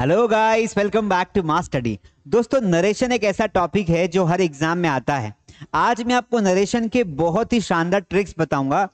hello guys welcome back to mass study दोस्तों narration एक ऐसा टॉपिक है जो हर एग्जाम में आता है आज मैं आपको नरेशन के बहुत ही शानदार ट्रिक्स बताऊंगा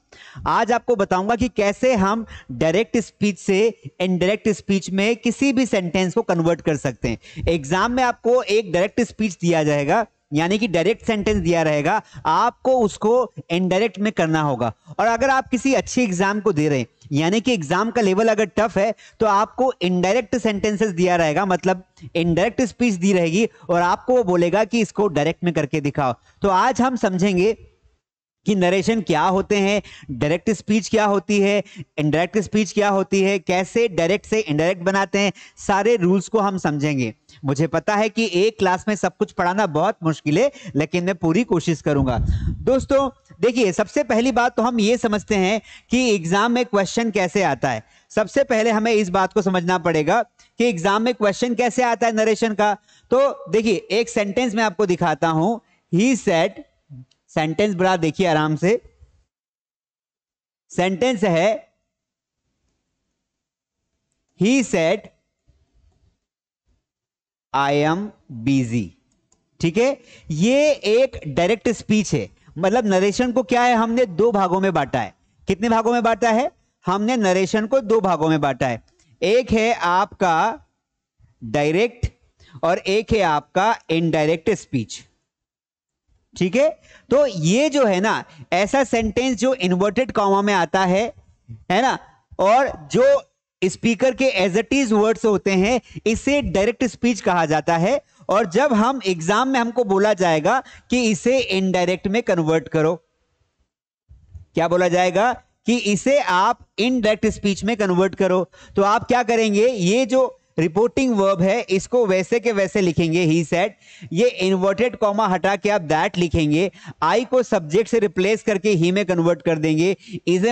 आज आपको बताऊंगा कि कैसे हम डायरेक्ट स्पीच से इनडायरेक्ट स्पीच में किसी भी सेंटेंस को कन्वर्ट कर सकते हैं एग्जाम में आपको एक डायरेक्ट स्पीच दिया जाएगा यानी कि डायरेक्ट सेंटेंस दिया रहेगा आपको उसको इनडायरेक्ट में करना होगा और अगर आप किसी अच्छी एग्जाम को दे रहे हैं यानी कि एग्जाम का लेवल अगर टफ है तो आपको इनडायरेक्ट सेंटेंसेस दिया रहेगा मतलब इनडायरेक्ट स्पीच दी रहेगी और आपको वो बोलेगा कि इसको डायरेक्ट में करके दिखाओ तो आज हम समझेंगे कि नरेशन क्या होते हैं डायरेक्ट स्पीच क्या होती है इनडायरेक्ट स्पीच क्या होती है कैसे डायरेक्ट से इनडायरेक्ट बनाते हैं सारे रूल्स को हम समझेंगे मुझे पता है कि एक क्लास में सब कुछ पढ़ाना बहुत मुश्किल है लेकिन मैं पूरी कोशिश करूंगा दोस्तों देखिए सबसे पहली बात तो हम ये समझते हैं कि एग्जाम में क्वेश्चन कैसे आता है सबसे पहले हमें इस बात को समझना पड़ेगा कि एग्जाम में क्वेश्चन कैसे आता है नरेशन का तो देखिए एक सेंटेंस में आपको दिखाता हूं ही सेट सेंटेंस बड़ा देखिए आराम से सेंटेंस है he said I am busy ठीक है ये एक डायरेक्ट स्पीच है मतलब नरेशन को क्या है हमने दो भागों में बांटा है कितने भागों में बांटा है हमने नरेशन को दो भागों में बांटा है एक है आपका डायरेक्ट और एक है आपका इनडायरेक्ट स्पीच ठीक है तो ये जो है ना ऐसा सेंटेंस जो इन्वर्टेड कॉमा में आता है है ना और जो स्पीकर के एज इट इज वर्ड्स होते हैं इसे डायरेक्ट स्पीच कहा जाता है और जब हम एग्जाम में हमको बोला जाएगा कि इसे इनडायरेक्ट में कन्वर्ट करो क्या बोला जाएगा कि इसे आप इनडायरेक्ट स्पीच में कन्वर्ट करो तो आप क्या करेंगे ये जो रिपोर्टिंग वर्ब है इसको वैसे के वैसे लिखेंगे ही सेट ये इन्वर्टेड कॉमा हटा के आप दैट लिखेंगे आई को सब्जेक्ट से रिप्लेस करके ही में कन्वर्ट कर देंगे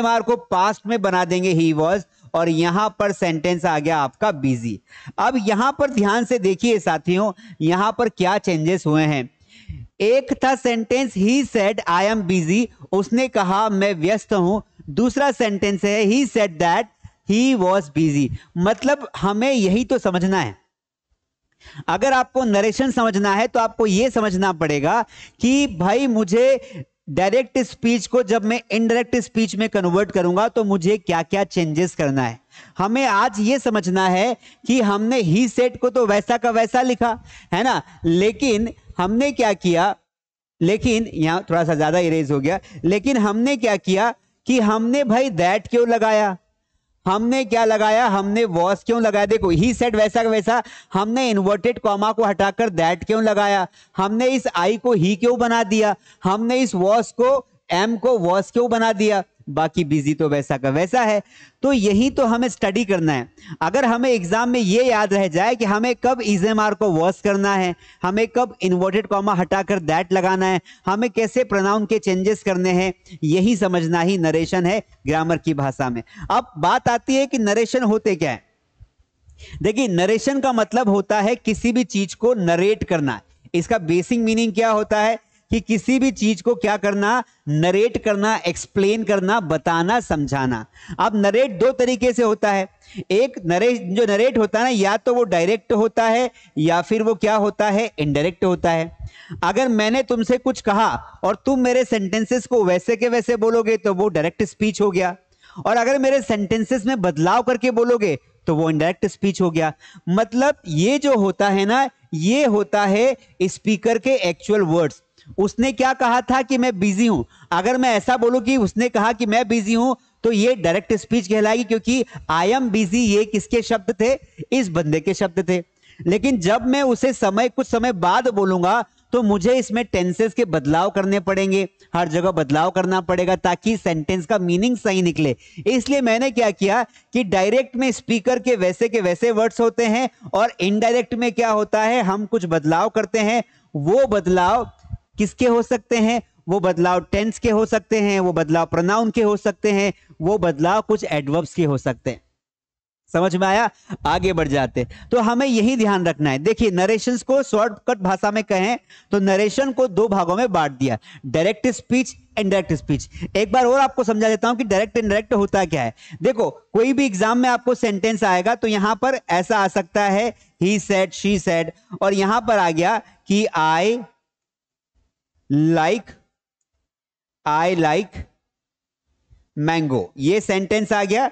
मार को पास्ट में बना देंगे ही वॉज और यहां पर सेंटेंस आ गया आपका बिजी अब यहां पर ध्यान से देखिए साथियों यहां पर क्या चेंजेस हुए हैं एक था sentence he said I am busy उसने कहा मैं व्यस्त हूं दूसरा सेंटेंस है he said that he was busy मतलब हमें यही तो समझना है अगर आपको नरेशन समझना है तो आपको यह समझना पड़ेगा कि भाई मुझे डायरेक्ट स्पीच को जब मैं इनडायरेक्ट स्पीच में कन्वर्ट करूंगा तो मुझे क्या क्या चेंजेस करना है हमें आज ये समझना है कि हमने ही सेट को तो वैसा का वैसा लिखा है ना लेकिन हमने क्या किया लेकिन यहां थोड़ा सा ज्यादा इरेज हो गया लेकिन हमने क्या किया कि हमने भाई दैट क्यों लगाया हमने क्या लगाया हमने वॉस क्यों लगाया देखो ही सेट वैसा का वैसा हमने इन्वर्टेड कॉमा को हटाकर दैट क्यों लगाया हमने इस आई को ही क्यों बना दिया हमने इस वॉस को एम को वॉस क्यों बना दिया बाकी बिजी तो वैसा का वैसा है तो यही तो हमें स्टडी करना है अगर हमें एग्जाम में ये याद रह जाए कि हमें कब इज को वॉस करना है हमें कब इन्वर्टेड कॉमा हटाकर दैट लगाना है हमें कैसे प्रोनाउन के चेंजेस करने हैं यही समझना ही नरेशन है ग्रामर की भाषा में अब बात आती है कि नरेशन होते क्या है देखिए नरेशन का मतलब होता है किसी भी चीज को नरेट करना इसका बेसिक मीनिंग क्या होता है कि किसी भी चीज को क्या करना नरेट करना एक्सप्लेन करना बताना समझाना अब नरेट दो तरीके से होता है एक नरेट जो नरेट होता है ना या तो वो डायरेक्ट होता है या फिर वो क्या होता है इनडायरेक्ट होता है अगर मैंने तुमसे कुछ कहा और तुम मेरे सेंटेंसेस को वैसे के वैसे बोलोगे तो वो डायरेक्ट स्पीच हो गया और अगर मेरे सेंटेंसेस में बदलाव करके बोलोगे तो वो इनडायरेक्ट स्पीच हो गया मतलब ये जो होता है ना ये होता है स्पीकर के एक्चुअल वर्ड्स उसने क्या कहा था कि मैं बिजी हूं अगर मैं ऐसा बोलूं कि उसने कहा कि मैं बिजी हूं तो ये डायरेक्ट स्पीच कहलाएगी क्योंकि आई एम बिजी ये किसके शब्द थे इस बंदे के शब्द थे लेकिन जब मैं उसे समय कुछ समय बाद बोलूंगा तो मुझे इसमें टेंसेस के बदलाव करने पड़ेंगे हर जगह बदलाव करना पड़ेगा ताकि सेंटेंस का मीनिंग सही निकले इसलिए मैंने क्या किया कि डायरेक्ट में स्पीकर के वैसे के वैसे वर्ड्स होते हैं और इनडायरेक्ट में क्या होता है हम कुछ बदलाव करते हैं वो बदलाव किसके हो सकते हैं वो बदलाव टेंस के हो सकते हैं वो बदलाव प्रोनाउन के हो सकते हैं वो बदलाव कुछ एडवर्ब्स के हो सकते हैं समझ में आया आगे बढ़ जाते तो हमें यही ध्यान रखना है देखिए नरेशन को शॉर्टकट भाषा में कहें तो नरेशन को दो भागों में बांट दिया डायरेक्ट स्पीच इनडायरेक्ट स्पीच एक बार और आपको समझा देता हूं कि डायरेक्ट इनडायरेक्ट होता क्या है देखो कोई भी एग्जाम में आपको सेंटेंस आएगा तो यहां पर ऐसा आ सकता है ही सेड शी सेड और यहां पर आ गया कि I like I like mango ये सेंटेंस आ गया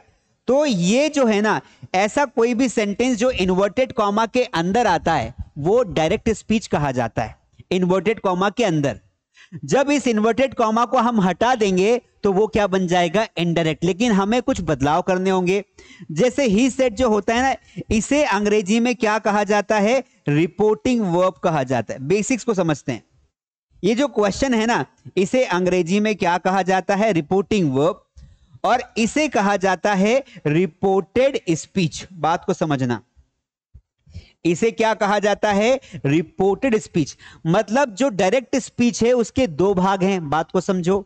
तो ये जो है ना ऐसा कोई भी सेंटेंस जो इन्वर्टेड कॉमा के अंदर आता है वो डायरेक्ट स्पीच कहा जाता है इन्वर्टेड कॉमा के अंदर जब इस इन्वर्टेड कॉमा को हम हटा देंगे तो वो क्या बन जाएगा इनडायरेक्ट लेकिन हमें कुछ बदलाव करने होंगे जैसे ही सेट जो होता है ना इसे अंग्रेजी में क्या कहा जाता है रिपोर्टिंग वर्ब कहा जाता है बेसिक्स को समझते हैं ये जो क्वेश्चन है ना इसे अंग्रेजी में क्या कहा जाता है रिपोर्टिंग वर्ब और इसे कहा जाता है रिपोर्टेड स्पीच बात को समझना इसे क्या कहा जाता है रिपोर्टेड स्पीच मतलब जो डायरेक्ट स्पीच है उसके दो भाग हैं बात को समझो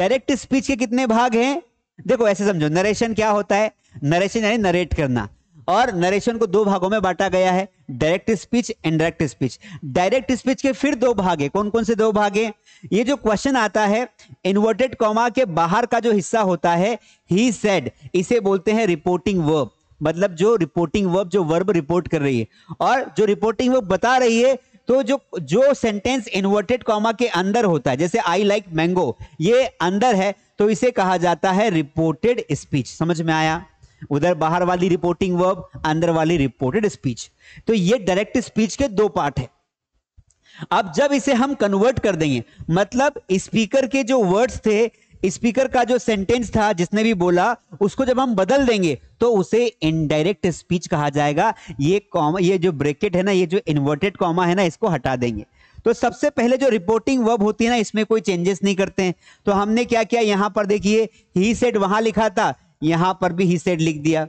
डायरेक्ट स्पीच के कितने भाग हैं देखो ऐसे समझो नरेशन क्या होता है नरेशन यानी नरेट करना और नरेशन को दो भागों में बांटा गया है direct speech indirect speech direct speech के फिर दो भागे कौन कौन से दो भागे ये जो क्वेश्चन आता है इन्वर्टेड कॉमा के बाहर का जो हिस्सा होता है ही सेड इसे बोलते हैं रिपोर्टिंग वर्ब मतलब जो रिपोर्टिंग वर्ब जो वर्ब रिपोर्ट कर रही है और जो रिपोर्टिंग वर्ब बता रही है तो जो जो सेंटेंस इन्वर्टेड कॉमा के अंदर होता है जैसे आई लाइक मैंगो ये अंदर है तो इसे कहा जाता है रिपोर्टेड स्पीच समझ में आया उधर बाहर वाली रिपोर्टिंग वर्ब अंदर वाली रिपोर्टेड स्पीच तो ये डायरेक्ट स्पीच के दो पार्ट है अब जब इसे हम कन्वर्ट कर देंगे मतलब स्पीकर के जो वर्ड्स थे स्पीकर का जो सेंटेंस था जिसने भी बोला उसको जब हम बदल देंगे तो उसे इनडायरेक्ट स्पीच कहा जाएगा ये कॉमा ये जो ब्रेकेट है ना ये जो इन्वर्टेड कॉमा है ना इसको हटा देंगे तो सबसे पहले जो रिपोर्टिंग वर्ब होती है ना इसमें कोई चेंजेस नहीं करते हैं तो हमने क्या किया यहां पर देखिए ही सेट वहां लिखा था यहां पर भी ही सेड लिख दिया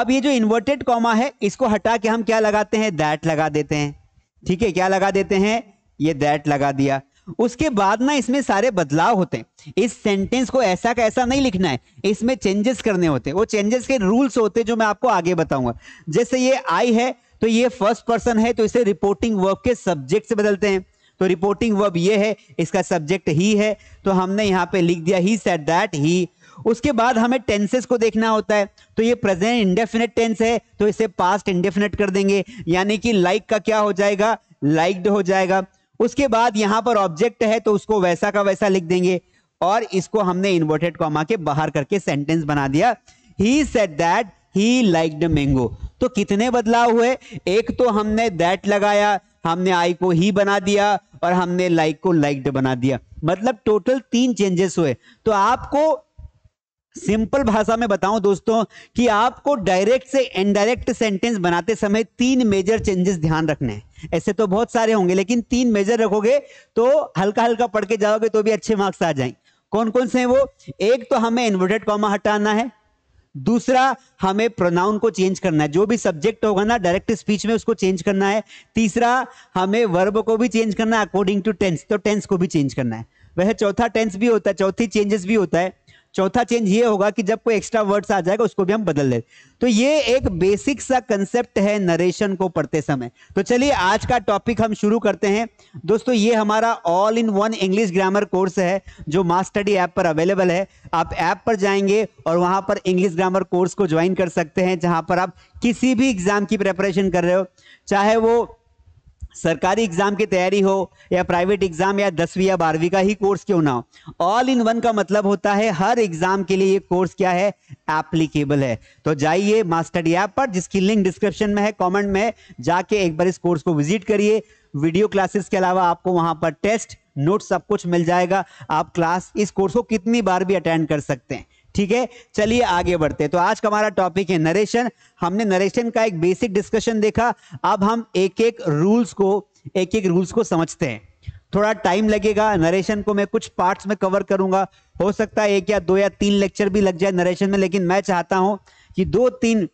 अब ये जो इन्वर्टेड कॉमा है इसको हटा के हम क्या लगाते हैं दैट लगा देते हैं ठीक है क्या लगा देते हैं ये दैट लगा दिया उसके बाद ना इसमें सारे बदलाव होते हैं इस सेंटेंस को ऐसा का ऐसा नहीं लिखना है इसमें चेंजेस करने होते हैं वो चेंजेस के रूल्स होते हैं जो मैं आपको आगे बताऊंगा जैसे ये आई है तो ये फर्स्ट पर्सन है तो इसे रिपोर्टिंग वर्ब के सब्जेक्ट से बदलते हैं तो रिपोर्टिंग वर्ब ये है इसका सब्जेक्ट ही है तो हमने यहाँ पे लिख दिया ही सेट दैट ही उसके बाद हमें टेंसेस को देखना होता है तो ये प्रेजेंट इंडेफिनेट टेंस है तो इसे पास्ट इंडेफिनेट कर देंगे यानी कि लाइक like का क्या हो जाएगा लाइक्ड हो जाएगा उसके बाद यहां पर ऑब्जेक्ट है तो उसको वैसा का वैसा लिख देंगे और इसको हमने इन्वर्टेड कॉमा के बाहर करके सेंटेंस बना दिया he said that he liked mango तो कितने बदलाव हुए एक तो हमने दैट लगाया हमने आई को ही बना दिया और हमने लाइक like को लाइक्ड बना दिया मतलब टोटल तीन चेंजेस हुए तो आपको सिंपल भाषा में बताऊं दोस्तों कि आपको डायरेक्ट से इनडायरेक्ट सेंटेंस बनाते समय तीन मेजर चेंजेस ध्यान रखने हैं ऐसे तो बहुत सारे होंगे लेकिन तीन मेजर रखोगे तो हल्का हल्का पढ़ के जाओगे तो भी अच्छे मार्क्स आ जाएंगे कौन कौन से हैं वो एक तो हमें इन्वर्टेड कॉमा हटाना है दूसरा हमें प्रोनाउन को चेंज करना है जो भी सब्जेक्ट होगा ना डायरेक्ट स्पीच में उसको चेंज करना है तीसरा हमें वर्ब को भी चेंज करना है अकॉर्डिंग टू टेंस तो टेंस को भी चेंज करना है वह चौथा टेंस भी होता है चौथी चेंजेस भी होता है चौथा चेंज ये होगा कि जब कोई एक्स्ट्रा वर्ड्स आ जाएगा उसको भी हम बदल ले तो ये एक बेसिक सा कंसेप्ट है नरेशन को पढ़ते समय तो चलिए आज का टॉपिक हम शुरू करते हैं दोस्तों ये हमारा all in one English grammar course है जो मास्टडी ऐप पर अवेलेबल है आप ऐप पर जाएंगे और वहां पर इंग्लिश ग्रामर कोर्स को ज्वाइन कर सकते हैं जहां पर आप किसी भी एग्जाम की प्रेपरेशन कर रहे हो चाहे वो सरकारी एग्जाम की तैयारी हो या प्राइवेट एग्जाम या दसवीं या बारहवीं का ही कोर्स क्यों ना हो ऑल इन वन का मतलब होता है हर एग्जाम के लिए ये कोर्स क्या है एप्लीकेबल है तो जाइए मास्टर ऐप पर जिसकी लिंक डिस्क्रिप्शन में है कॉमेंट में है जाके एक बार इस कोर्स को विजिट करिए वीडियो क्लासेस के अलावा आपको वहां पर टेस्ट नोट सब कुछ मिल जाएगा आप क्लास इस कोर्स को कितनी बार भी अटेंड कर सकते हैं ठीक है चलिए आगे बढ़ते हैं तो आज का हमारा टॉपिक है नरेशन हमने नरेशन का एक बेसिक डिस्कशन देखा अब हम एक एक रूल्स को एक एक रूल्स को समझते हैं थोड़ा टाइम लगेगा नरेशन को मैं कुछ पार्ट्स में कवर करूंगा हो सकता है एक या दो या तीन लेक्चर भी लग जाए नरेशन में लेकिन मैं चाहता हूं कि दो तीन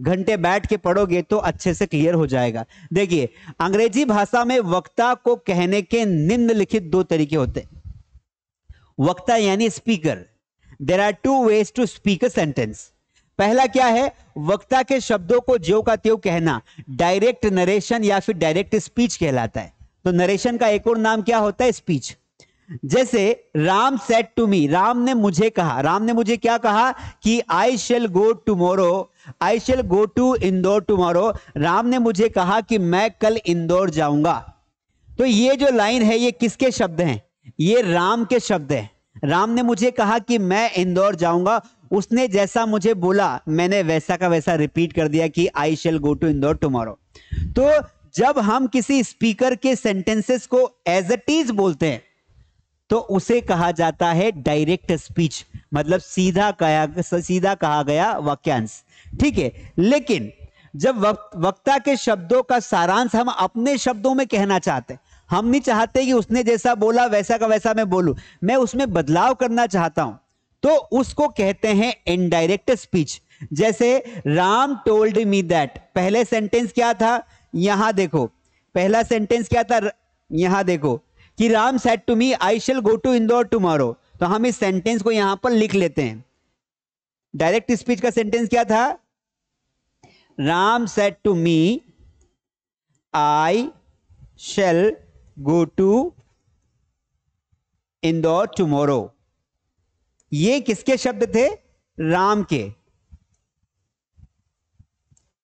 घंटे बैठ के पढ़ोगे तो अच्छे से क्लियर हो जाएगा देखिए अंग्रेजी भाषा में वक्ता को कहने के निम्नलिखित दो तरीके होते हैं वक्ता यानी speaker there are two ways to speak a sentence पहला क्या है वक्ता के शब्दों को ज्यो का त्यो कहना डायरेक्ट नरेशन या फिर डायरेक्ट स्पीच कहलाता है तो नरेशन का एक और नाम क्या होता है स्पीच जैसे Ram said to me Ram ने मुझे कहा राम ने मुझे क्या कहा कि I shall go tomorrow I shall go to Indore tomorrow Ram ने मुझे कहा कि मैं कल इंदौर जाऊंगा तो ये जो लाइन है ये किसके शब्द हैं ये राम के शब्द हैं राम ने मुझे कहा कि मैं इंदौर जाऊंगा उसने जैसा मुझे बोला मैंने वैसा का वैसा रिपीट कर दिया कि I shall go to Indore tomorrow तो जब हम किसी स्पीकर के सेंटेंसेस को एज इट इज बोलते हैं तो उसे कहा जाता है डायरेक्ट स्पीच मतलब सीधा कहा सीधा कहा गया वाक्यांश ठीक है लेकिन जब वक्त, वक्ता के शब्दों का सारांश हम अपने शब्दों में कहना चाहते हैं हम नहीं चाहते कि उसने जैसा बोला वैसा का वैसा मैं बोलूं मैं उसमें बदलाव करना चाहता हूं तो उसको कहते हैं इनडायरेक्ट स्पीच जैसे राम टोल्ड मी दैट पहले सेंटेंस क्या था यहां देखो पहला सेंटेंस क्या था यहां देखो कि Ram said to me I shall go to Indore tomorrow तो हम इस सेंटेंस को यहां पर लिख लेते हैं डायरेक्ट स्पीच का सेंटेंस क्या था Ram said to me I shall go to Indore tomorrow ये किसके शब्द थे राम के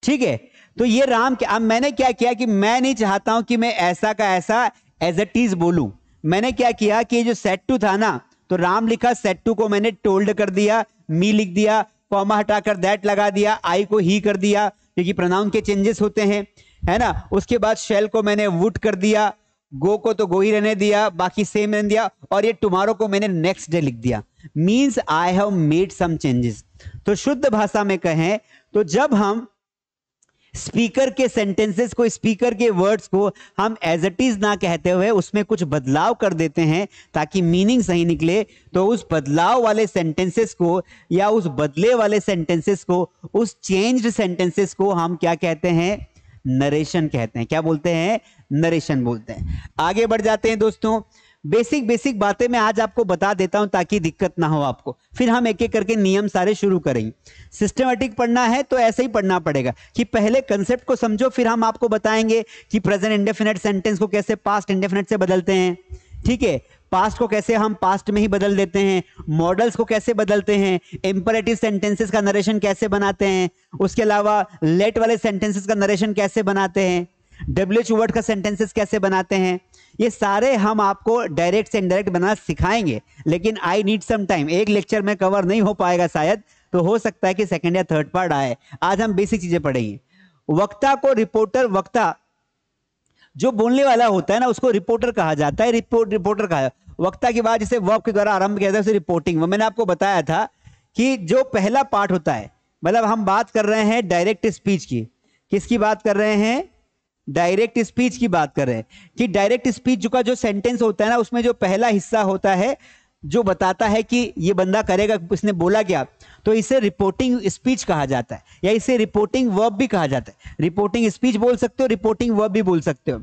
ठीक है तो ये राम के अब मैंने क्या किया कि मैं नहीं चाहता हूं कि मैं ऐसा का ऐसा एज इट इज बोलू मैंने क्या किया कि जो सेट टू था ना तो राम लिखा सेट टू को मैंने टोल्ड कर दिया मी लिख दिया कॉमा हटाकर दैट लगा दिया आई को ही कर दिया क्योंकि प्रोनाउन के चेंजेस होते हैं है ना उसके बाद शेल को मैंने वुड कर दिया गो को तो गो ही रहने दिया बाकी सेम रहने दिया और ये टुमारो को मैंने नेक्स्ट डे लिख दिया means I have made some changes तो शुद्ध भाषा में कहें तो जब हम स्पीकर के सेंटेंसेस को स्पीकर के वर्ड्स को हम एज इट इज ना कहते हुए उसमें कुछ बदलाव कर देते हैं ताकि मीनिंग सही निकले तो उस बदलाव वाले सेंटेंसेस को या उस बदले वाले सेंटेंसेस को उस चेंज्ड सेंटेंसेस को हम क्या कहते हैं नरेशन कहते हैं क्या बोलते हैं नरेशन बोलते हैं आगे बढ़ जाते हैं दोस्तों बेसिक बेसिक बातें मैं आज आपको बता देता हूं ताकि दिक्कत ना हो आपको फिर हम एक एक करके नियम सारे शुरू करेंगे सिस्टमेटिक पढ़ना है तो ऐसे ही पढ़ना पड़ेगा कि पहले कंसेप्ट को समझो फिर हम आपको बताएंगे कि प्रेजेंट इंडेफिनेट सेंटेंस को कैसे पास्ट इंडेफिनेट से बदलते हैं ठीक है पास्ट को कैसे हम पास्ट में ही बदल देते हैं मॉडल्स को कैसे बदलते हैं एम्परेटिव सेंटेंसेस का नरेशन कैसे बनाते हैं उसके अलावा लेट वाले सेंटेंसेस का नरेशन कैसे बनाते हैं डब्ल्यू वर्ड का सेंटेंसेस कैसे बनाते हैं ये सारे हम आपको डायरेक्ट से इनडायरेक्ट बनाना सिखाएंगे लेकिन आई नीड सम टाइम एक लेक्चर में कवर नहीं हो पाएगा शायद तो हो सकता है कि सेकेंड या थर्ड पार्ट आए आज हम बेसिक चीजें पढ़ेंगे वक्ता को रिपोर्टर वक्ता जो बोलने वाला होता है ना उसको रिपोर्टर कहा जाता है रिपोर्ट रिपोर्टर कहा वक्ता के बाद जिसे वर्क के द्वारा आरंभ किया जाता है रिपोर्टिंग रिपोर्टिंग मैंने आपको बताया था कि जो पहला पार्ट होता है मतलब हम बात कर रहे हैं डायरेक्ट स्पीच की किसकी बात कर रहे हैं डायरेक्ट स्पीच की बात कर रहे हैं कि डायरेक्ट स्पीच का जो सेंटेंस होता है ना उसमें जो पहला हिस्सा होता है जो बताता है कि ये बंदा करेगा इसने बोला क्या तो इसे रिपोर्टिंग स्पीच कहा जाता है या इसे रिपोर्टिंग वर्ब भी कहा जाता है रिपोर्टिंग स्पीच बोल सकते हो रिपोर्टिंग वर्ब भी बोल सकते हो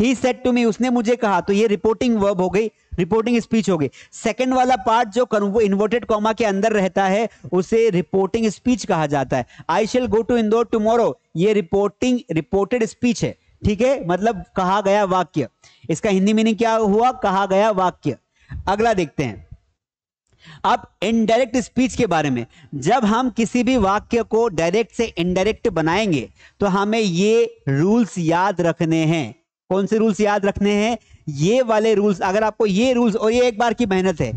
ही सेट टू मी उसने मुझे कहा तो ये रिपोर्टिंग वर्ब हो गई रिपोर्टिंग स्पीच हो गई सेकेंड वाला पार्ट जो इन्वर्टेड कॉमा के अंदर रहता है उसे रिपोर्टिंग स्पीच कहा जाता है I shall go to Indore tomorrow ये रिपोर्टिंग रिपोर्टेड स्पीच है ठीक है मतलब कहा गया वाक्य इसका हिंदी मीनिंग क्या हुआ कहा गया वाक्य अगला देखते हैं अब इनडायरेक्ट स्पीच के बारे में जब हम किसी भी वाक्य को डायरेक्ट से इनडायरेक्ट बनाएंगे तो हमें ये रूल्स याद रखने हैं कौन से रूल्स याद रखने हैं ये वाले रूल्स अगर आपको ये रूल्स और ये एक बार की मेहनत है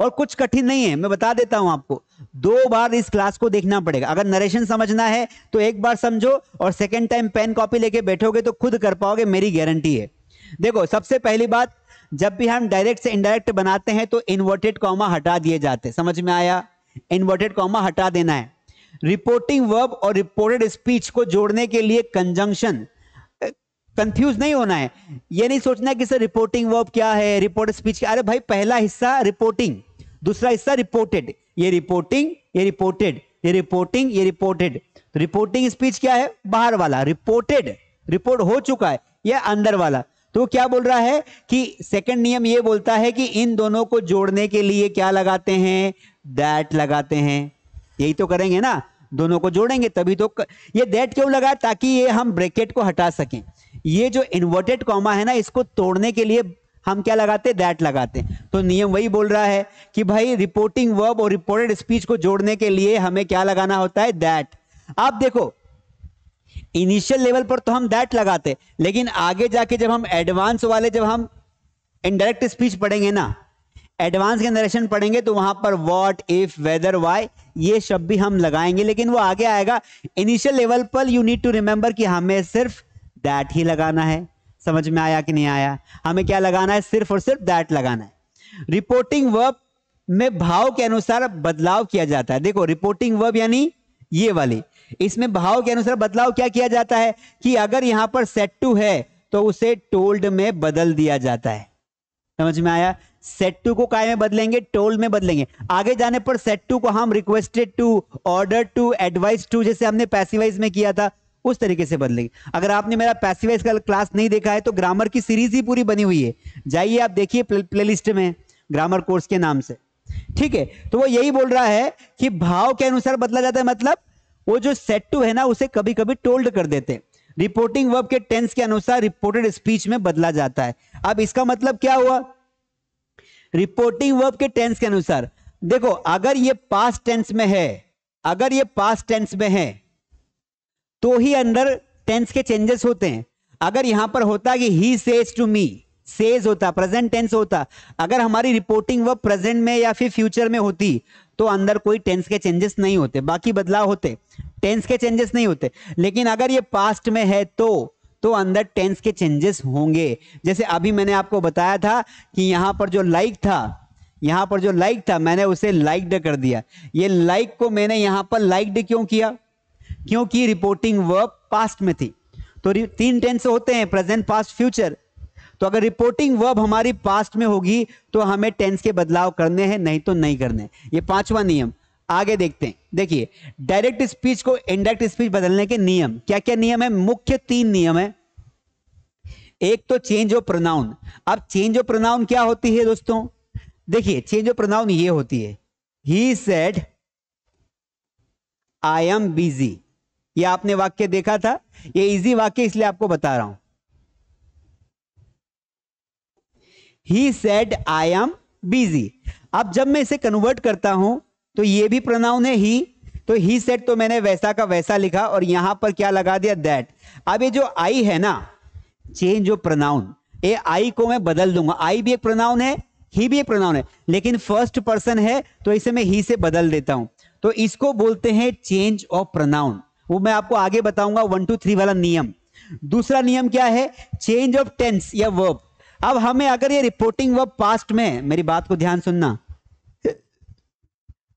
और कुछ कठिन नहीं है मैं बता देता हूं आपको दो बार इस क्लास को देखना पड़ेगा अगर नरेशन समझना है तो एक बार समझो और सेकेंड टाइम पेन कॉपी लेके बैठोगे तो खुद कर पाओगे मेरी गारंटी है देखो सबसे पहली बात जब भी हम डायरेक्ट से इनडायरेक्ट बनाते हैं तो इन्वर्टेड कॉमा हटा दिए जाते समझ में आया इन्वर्टेड कॉमा हटा देना है रिपोर्टिंग वर्ब और रिपोर्टेड स्पीच को जोड़ने के लिए कंजंक्शन कंफ्यूज नहीं होना है ये नहीं सोचना कि सर रिपोर्टिंग वर्ब क्या है रिपोर्ट स्पीच क्या अरे भाई पहला हिस्सा रिपोर्टिंग दूसरा हिस्सा रिपोर्टेड ये रिपोर्टिंग ये रिपोर्टेड ये रिपोर्टिंग ये रिपोर्टेड तो रिपोर्टिंग स्पीच क्या है बाहर वाला रिपोर्टेड रिपोर्ट हो चुका है यह अंदर वाला तो क्या बोल रहा है कि सेकंड नियम ये बोलता है कि इन दोनों को जोड़ने के लिए क्या लगाते हैं दैट लगाते हैं यही तो करेंगे ना दोनों को जोड़ेंगे तभी तो ये दैट क्यों लगा ताकि ये हम ब्रैकेट को हटा सकें ये जो इन्वर्टेड कॉमा है ना इसको तोड़ने के लिए हम क्या लगाते दैट लगाते तो नियम वही बोल रहा है कि भाई रिपोर्टिंग वर्ब और रिपोर्टेड स्पीच को जोड़ने के लिए हमें क्या लगाना होता है दैट आप देखो इनिशियल लेवल पर तो हम दैट लगाते लेकिन आगे जाके जब हम एडवांस वाले जब हम इनडायरेक्ट स्पीच पढ़ेंगे ना एडवांस के नरेशन पढ़ेंगे तो वहां पर वॉट इफ वेदर वाई ये शब्द भी हम लगाएंगे लेकिन वो आगे आएगा इनिशियल लेवल पर यू नीड टू रिमेंबर कि हमें सिर्फ दैट ही लगाना है समझ में आया कि नहीं आया हमें क्या लगाना है सिर्फ और सिर्फ दैट लगाना है रिपोर्टिंग वर्ब में भाव के अनुसार बदलाव किया जाता है देखो रिपोर्टिंग वर्ब यानी ये वाली इसमें भाव के अनुसार बदलाव क्या किया जाता है कि अगर यहां पर सेट टू है तो उसे टोल्ड में बदल दिया जाता है समझ में आया सेट टू को काय में बदलेंगे टोल्ड में बदलेंगे आगे जाने पर सेट टू को हम requested to order to advise to जैसे हमने पैसिवाइज में किया था उस तरीके से बदलेंगे अगर आपने मेरा पैसिवाइज का क्लास नहीं देखा है तो ग्रामर की सीरीज ही पूरी बनी हुई है जाइए आप देखिए प्ले में ग्रामर कोर्स के नाम से ठीक है तो वो यही बोल रहा है कि भाव के अनुसार बदला जाता है मतलब वो जो सेट टू है ना उसे कभी कभी टोल्ड कर देते हैं रिपोर्टिंग वर्ब के टेंस के अनुसार रिपोर्टेड स्पीच में बदला जाता है अब इसका मतलब क्या हुआ रिपोर्टिंग वर्ब के टेंस के अनुसार देखो अगर ये पास्ट टेंस में है अगर ये पास्ट टेंस में है तो ही अंदर टेंस के चेंजेस होते हैं अगर यहां पर होता कि he says to me says होता प्रेजेंट टेंस होता अगर हमारी रिपोर्टिंग वह प्रेजेंट में या फिर फ्यूचर में होती तो अंदर कोई टेंस के चेंजेस नहीं होते बाकी बदलाव होते टेंस के चेंजेस नहीं होते लेकिन अगर ये पास्ट में है तो तो अंदर टेंस के चेंजेस होंगे जैसे अभी मैंने आपको बताया था कि यहां पर जो लाइक like था यहां पर जो लाइक like था मैंने उसे लाइक्ड कर दिया ये लाइक like को मैंने यहां पर लाइक्ड क्यों किया क्योंकि रिपोर्टिंग वर्ब पास्ट में थी तो तीन टेंस होते हैं प्रेजेंट पास्ट फ्यूचर तो अगर रिपोर्टिंग वर्ब हमारी पास्ट में होगी तो हमें टेंस के बदलाव करने हैं नहीं तो नहीं करने ये पांचवा नियम आगे देखते हैं देखिए डायरेक्ट स्पीच को इनडायरेक्ट स्पीच बदलने के नियम क्या क्या नियम है मुख्य तीन नियम है एक तो चेंज ऑफ प्रोनाउन अब चेंज ऑफ प्रोनाउन क्या होती है दोस्तों देखिए चेंज ऑफ प्रोनाउन ये होती है he said I am busy ये आपने वाक्य देखा था ये इजी वाक्य इसलिए आपको बता रहा हूं he said I am busy अब जब मैं इसे कन्वर्ट करता हूं तो ये भी प्रोनाउन है ही तो ही सेट तो मैंने वैसा का वैसा लिखा और यहां पर क्या लगा दिया दैट अब ये जो आई है ना चेंज ऑफ प्रोनाउन ये आई को मैं बदल दूंगा आई भी एक प्रोनाउन है ही भी एक प्रोनाउन है लेकिन फर्स्ट पर्सन है तो इसे मैं ही से बदल देता हूं तो इसको बोलते हैं चेंज ऑफ प्रोनाउन वो मैं आपको आगे बताऊंगा वन टू थ्री वाला नियम दूसरा नियम क्या है चेंज ऑफ टेंस या वर्ब अब हमें अगर ये रिपोर्टिंग वर्ब पास्ट में मेरी बात को ध्यान सुनना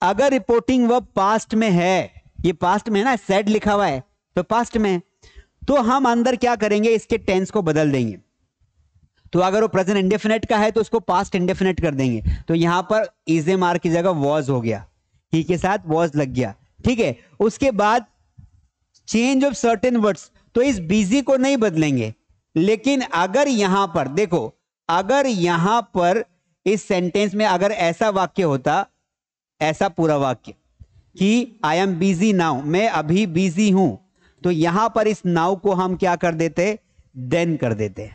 अगर रिपोर्टिंग वर्ब पास्ट में है ये पास्ट में है ना सेड लिखा हुआ है तो पास्ट में तो हम अंदर क्या करेंगे इसके टेंस को बदल देंगे तो अगर वो प्रेजेंट इंडेफिनेट का है तो उसको पास्ट इंडेफिनेट कर देंगे तो यहां पर इजे मार की जगह वॉज हो गया ही e के साथ वॉज लग गया ठीक है उसके बाद चेंज ऑफ सर्टेन वर्ड्स तो इस बिजी को नहीं बदलेंगे लेकिन अगर यहां पर देखो अगर यहां पर इस सेंटेंस में अगर ऐसा वाक्य होता ऐसा पूरा वाक्य कि आई एम बिजी नाउ मैं अभी बिजी हूं तो यहां पर इस नाउ को हम क्या कर देते देन कर देते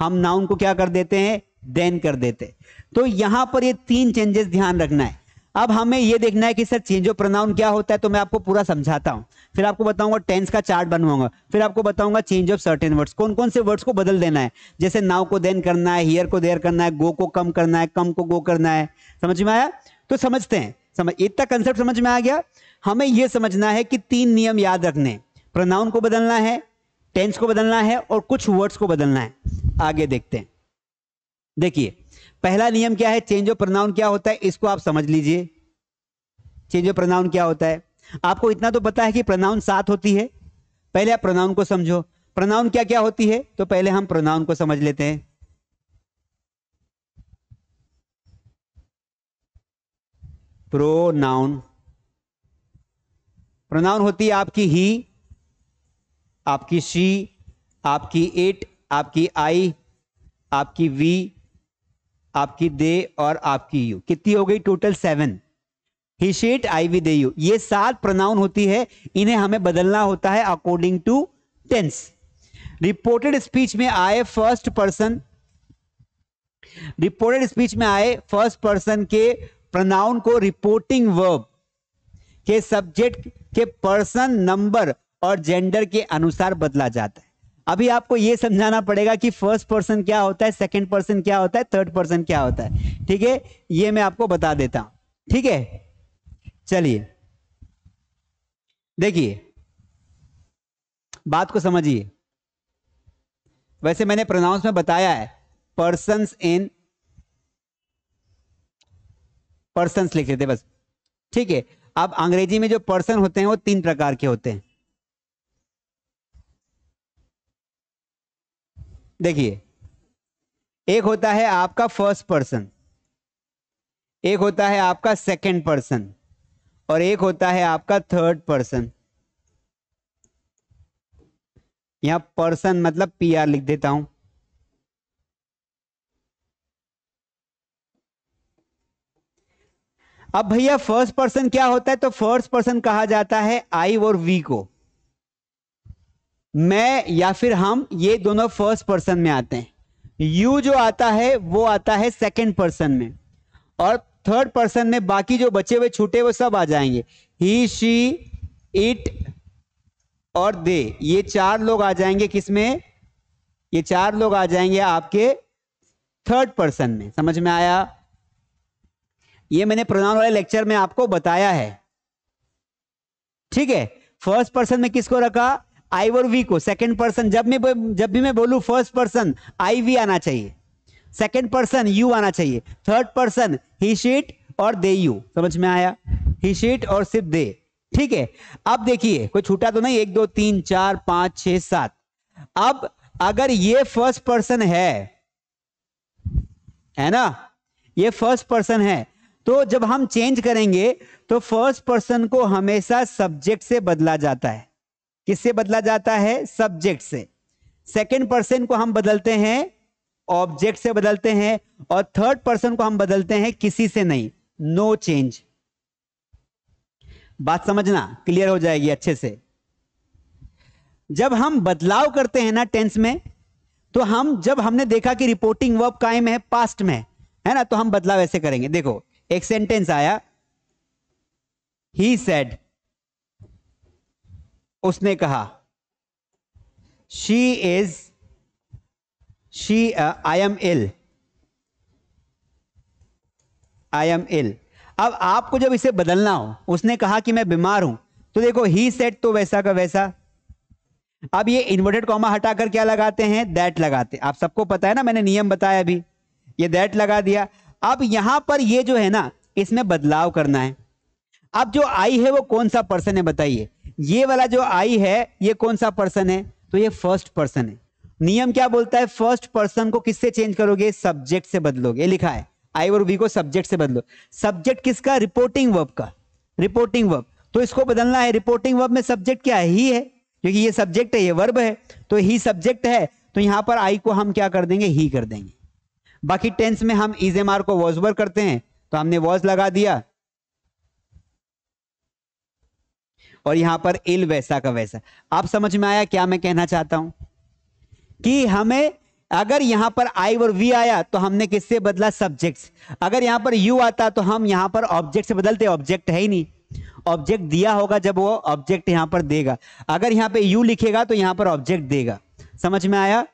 हम नाउन को क्या कर देते हैं देन कर देते तो यहां पर ये तीन चेंजेस ध्यान रखना है अब हमें ये देखना है कि सर चेंज ऑफ प्रोनाउन क्या होता है तो मैं आपको पूरा समझाता हूँ फिर आपको बताऊंगा टेंस का चार्ट बनवाऊंगा फिर आपको बताऊंगा चेंज ऑफ सर्टेन वर्ड्स कौन कौन से वर्ड्स को बदल देना है जैसे नाव को देन करना है हियर को देर करना है गो को कम करना है कम को गो करना है समझ में आया तो समझते हैं समझ इतना कंसेप्ट समझ में आ गया हमें यह समझना है कि तीन नियम याद रखने प्रोनाउन को बदलना है टेंस को बदलना है और कुछ वर्ड्स को बदलना है आगे देखते हैं देखिए पहला नियम क्या है चेंज ऑफ प्रनाउन क्या होता है इसको आप समझ लीजिए चेंज ऑफ प्रनाउन क्या होता है आपको इतना तो पता है कि प्रनाउन सात होती है पहले आप प्रोनाउन को समझो प्रोनाउन क्या क्या होती है तो पहले हम प्रोनाउन को समझ लेते हैं प्रोनाउन प्रोनाउन होती है आपकी ही आपकी शी आपकी इट आपकी आई आपकी वी आपकी दे और आपकी यू कितनी हो गई total seven he she I we they you ये सात प्रोनाउन होती है इन्हें हमें बदलना होता है according to tense reported speech में आए फर्स्ट पर्सन रिपोर्टेड स्पीच में आए फर्स्ट पर्सन के प्रोनाउन को रिपोर्टिंग वर्ब के सब्जेक्ट के पर्सन नंबर और जेंडर के अनुसार बदला जाता है अभी आपको ये समझाना पड़ेगा कि फर्स्ट पर्सन क्या होता है सेकेंड पर्सन क्या होता है थर्ड पर्सन क्या होता है ठीक है ये मैं आपको बता देता हूं ठीक है चलिए देखिए बात को समझिए वैसे मैंने प्रोनाउंस में बताया है पर्सन इन पर्सन लिख लेते बस ठीक है अब अंग्रेजी में जो पर्सन होते हैं वो तीन प्रकार के होते हैं देखिए एक होता है आपका फर्स्ट पर्सन एक होता है आपका सेकंड पर्सन और एक होता है आपका थर्ड पर्सन यहां पर्सन मतलब पीआर लिख देता हूं अब भैया फर्स्ट पर्सन क्या होता है तो फर्स्ट पर्सन कहा जाता है आई और वी को मैं या फिर हम ये दोनों फर्स्ट पर्सन में आते हैं यू जो आता है वो आता है सेकेंड पर्सन में और थर्ड पर्सन में बाकी जो बचे हुए छूटे वो सब आ जाएंगे ही शी इट और दे ये चार लोग आ जाएंगे किसमें ये चार लोग आ जाएंगे आपके थर्ड पर्सन में समझ में आया ये मैंने प्रोनाउन वाले लेक्चर में आपको बताया है ठीक है फर्स्ट पर्सन में किसको रखा आई और वी को सेकेंड पर्सन जब मैं जब भी मैं बोलू फर्स्ट पर्सन आई वी आना चाहिए सेकंड पर्सन यू आना चाहिए थर्ड पर्सन ही शीट और दे यू समझ में आया ही शीट और सिर्फ दे ठीक है अब देखिए कोई छूटा तो नहीं एक दो तीन चार पांच छ सात अब अगर ये फर्स्ट पर्सन है है ना ये फर्स्ट पर्सन है तो जब हम चेंज करेंगे तो फर्स्ट पर्सन को हमेशा सब्जेक्ट से बदला जाता है किससे बदला जाता है सब्जेक्ट से सेकेंड पर्सन को हम बदलते हैं ऑब्जेक्ट से बदलते हैं और थर्ड पर्सन को हम बदलते हैं किसी से नहीं नो no चेंज बात समझना क्लियर हो जाएगी अच्छे से जब हम बदलाव करते हैं ना टेंस में तो हम जब हमने देखा कि रिपोर्टिंग वर्ब कायम है पास्ट में है ना तो हम बदलाव ऐसे करेंगे देखो एक सेंटेंस आया ही सेड उसने कहा she is she I am ill I am ill अब आपको जब इसे बदलना हो उसने कहा कि मैं बीमार हूं तो देखो ही सेट तो वैसा का वैसा अब ये इन्वर्टेड कॉमा हटाकर क्या लगाते हैं दैट लगाते आप सबको पता है ना मैंने नियम बताया अभी ये दैट लगा दिया अब यहां पर ये जो है ना इसमें बदलाव करना है अब जो आई है वो कौन सा पर्सन है बताइए ये वाला जो आई है ये कौन सा पर्सन है तो ये फर्स्ट पर्सन है नियम क्या बोलता है फर्स्ट पर्सन को किससे चेंज करोगे सब्जेक्ट से बदलोगे लिखा है आई और वी को सब्जेक्ट से बदलो सब्जेक्ट किसका रिपोर्टिंग वर्ब का रिपोर्टिंग वर्ब तो इसको बदलना है रिपोर्टिंग वर्ब में सब्जेक्ट क्या है ही है क्योंकि ये सब्जेक्ट है ये वर्ब है तो ही सब्जेक्ट है तो यहां पर आई को हम क्या कर देंगे ही कर देंगे बाकी टेंस में हम इज एम आर को वॉजवर करते हैं तो हमने वॉज लगा दिया और यहां पर इल वैसा का वैसा आप समझ में आया क्या मैं कहना चाहता हूं कि हमें अगर यहां पर आई और वी आया तो हमने किससे बदला सब्जेक्ट अगर यहां पर यू आता तो हम यहां पर ऑब्जेक्ट से बदलते ऑब्जेक्ट है ही नहीं ऑब्जेक्ट दिया होगा जब वो ऑब्जेक्ट यहां पर देगा अगर यहां पे यू लिखेगा तो यहां पर ऑब्जेक्ट देगा समझ में आया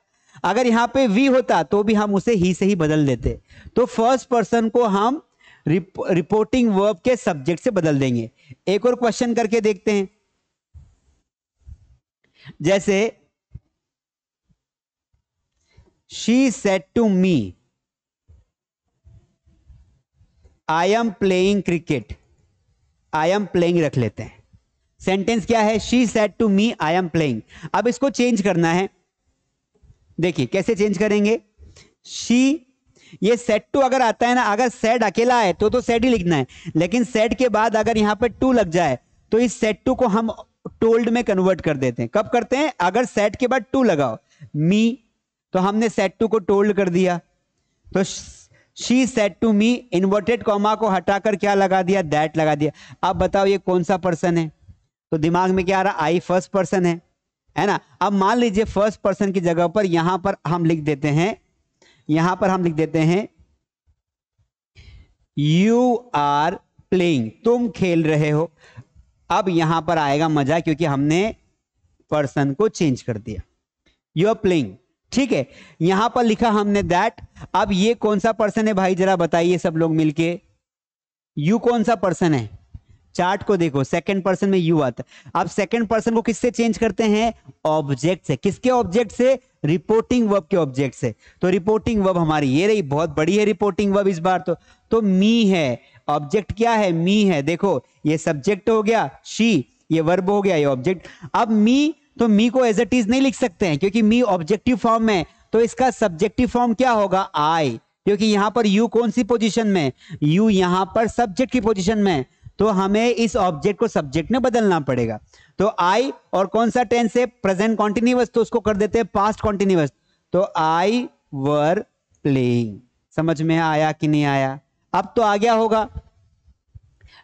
अगर यहां पे वी होता तो भी हम उसे ही से ही बदल देते तो फर्स्ट पर्सन को हम रिप, रिपोर्टिंग वर्ब के सब्जेक्ट से बदल देंगे एक और क्वेश्चन करके देखते हैं जैसे she said to me I am playing cricket I am playing रख लेते हैं सेंटेंस क्या है she said to me I am playing अब इसको चेंज करना है देखिए कैसे चेंज करेंगे शी ये सेट टू अगर आता है ना अगर सेट अकेला है तो तो सेट ही लिखना है लेकिन सेट के बाद अगर यहाँ पर टू लग जाए तो इस सेट टू को हम टोल्ड में कन्वर्ट कर देते हैं कब करते हैं अगर सेट के बाद टू लगाओ मी तो हमने सेट टू को टोल्ड कर दिया तो she said to me inverted comma को हटाकर क्या लगा दिया दैट लगा दिया अब बताओ ये कौन सा पर्सन है तो दिमाग में क्या आ रहा आई फर्स्ट पर्सन है है ना अब मान लीजिए फर्स्ट पर्सन की जगह पर यहां पर हम लिख देते हैं यहां पर हम लिख देते हैं यू आर प्लेइंग तुम खेल रहे हो अब यहां पर आएगा मजा क्योंकि हमने पर्सन को चेंज कर दिया यू आर प्लेइंग ठीक है यहां पर लिखा हमने दैट अब ये कौन सा पर्सन है भाई जरा बताइए सब लोग मिलके यू कौन सा पर्सन है चार्ट को देखो सेकंड पर्सन में यू आता है आप सेकंड पर्सन को किससे चेंज करते हैं ऑब्जेक्ट से किसके ऑब्जेक्ट से रिपोर्टिंग वर्ब के ऑब्जेक्ट से तो रिपोर्टिंग वर्ब हमारी ये रही बहुत बड़ी है रिपोर्टिंग वर्ब इस बार तो तो मी है ऑब्जेक्ट क्या है मी है देखो ये सब्जेक्ट हो गया शी ये वर्ब हो गया ये ऑब्जेक्ट अब मी तो मी को एज इट इज नहीं लिख सकते हैं क्योंकि मी ऑब्जेक्टिव फॉर्म में तो इसका सब्जेक्टिव फॉर्म क्या होगा आई क्योंकि यहां पर यू कौन सी पोजीशन में यू यहां पर सब्जेक्ट की पोजीशन में तो हमें इस ऑब्जेक्ट को सब्जेक्ट में बदलना पड़ेगा तो आई और कौन सा टेंस है प्रेजेंट कॉन्टिन्यूस तो उसको कर देते हैं पास्ट कॉन्टिन्यूस तो आई वर प्लेइंग समझ में आया कि नहीं आया अब तो आ गया होगा